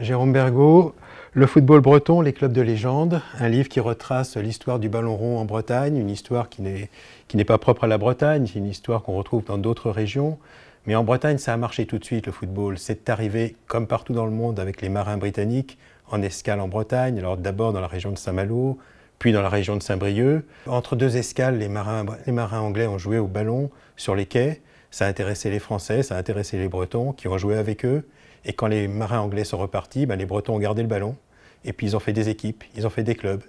Jérôme Bergot, Le football breton, les clubs de légende, un livre qui retrace l'histoire du ballon rond en Bretagne, une histoire qui n'est pas propre à la Bretagne, c'est une histoire qu'on retrouve dans d'autres régions. Mais en Bretagne, ça a marché tout de suite, le football. C'est arrivé, comme partout dans le monde, avec les marins britanniques, en escale en Bretagne, alors d'abord dans la région de Saint-Malo, puis dans la région de Saint-Brieuc. Entre deux escales, les marins anglais ont joué au ballon sur les quais. Ça a intéressé les Français, ça a intéressé les Bretons qui ont joué avec eux. Et quand les marins anglais sont repartis, ben, les Bretons ont gardé le ballon. Et puis ils ont fait des équipes, ils ont fait des clubs.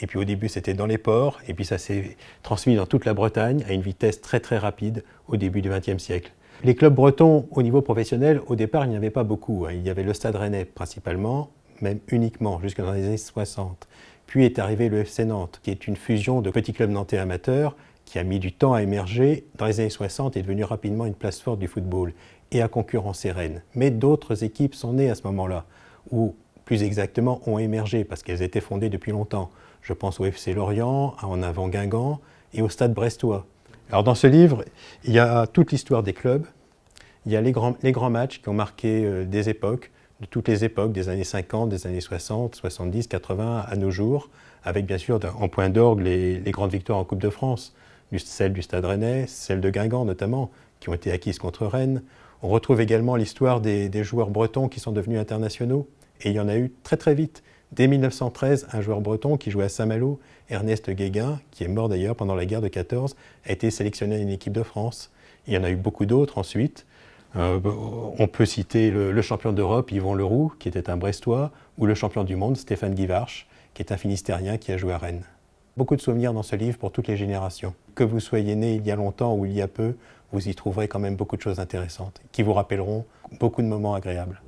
Et puis au début, c'était dans les ports. Et puis ça s'est transmis dans toute la Bretagne à une vitesse très très rapide au début du XXe siècle. Les clubs bretons au niveau professionnel, au départ, il n'y en avait pas beaucoup. Hein. Il y avait le Stade Rennais principalement, même uniquement, jusque dans les années 60. Puis est arrivé le FC Nantes, qui est une fusion de petits clubs nantais amateurs qui a mis du temps à émerger dans les années 60 et est devenu rapidement une place forte du football et à concurrence Rennes. Mais d'autres équipes sont nées à ce moment-là, ou plus exactement ont émergé parce qu'elles étaient fondées depuis longtemps. Je pense au FC Lorient, à En Avant Guingamp et au Stade Brestois. Alors dans ce livre, il y a toute l'histoire des clubs, il y a les grands, matchs qui ont marqué euh, des époques, de toutes les époques, des années 50, des années 60, 70, 80 à nos jours, avec bien sûr en point d'orgue les, grandes victoires en Coupe de France, celle du Stade Rennais, celle de Guingamp notamment, qui ont été acquises contre Rennes. On retrouve également l'histoire des, joueurs bretons qui sont devenus internationaux, et il y en a eu très très vite. Dès 1913, un joueur breton qui jouait à Saint-Malo, Ernest Guéguin, qui est mort d'ailleurs pendant la guerre de 14, a été sélectionné à une équipe de France. Il y en a eu beaucoup d'autres ensuite. Euh, on peut citer le, champion d'Europe, Yvon Leroux, qui était un Brestois, ou le champion du monde, Stéphane Guivarch, qui est un Finistérien qui a joué à Rennes. Beaucoup de souvenirs dans ce livre pour toutes les générations. Que vous soyez né il y a longtemps ou il y a peu, vous y trouverez quand même beaucoup de choses intéressantes qui vous rappelleront beaucoup de moments agréables.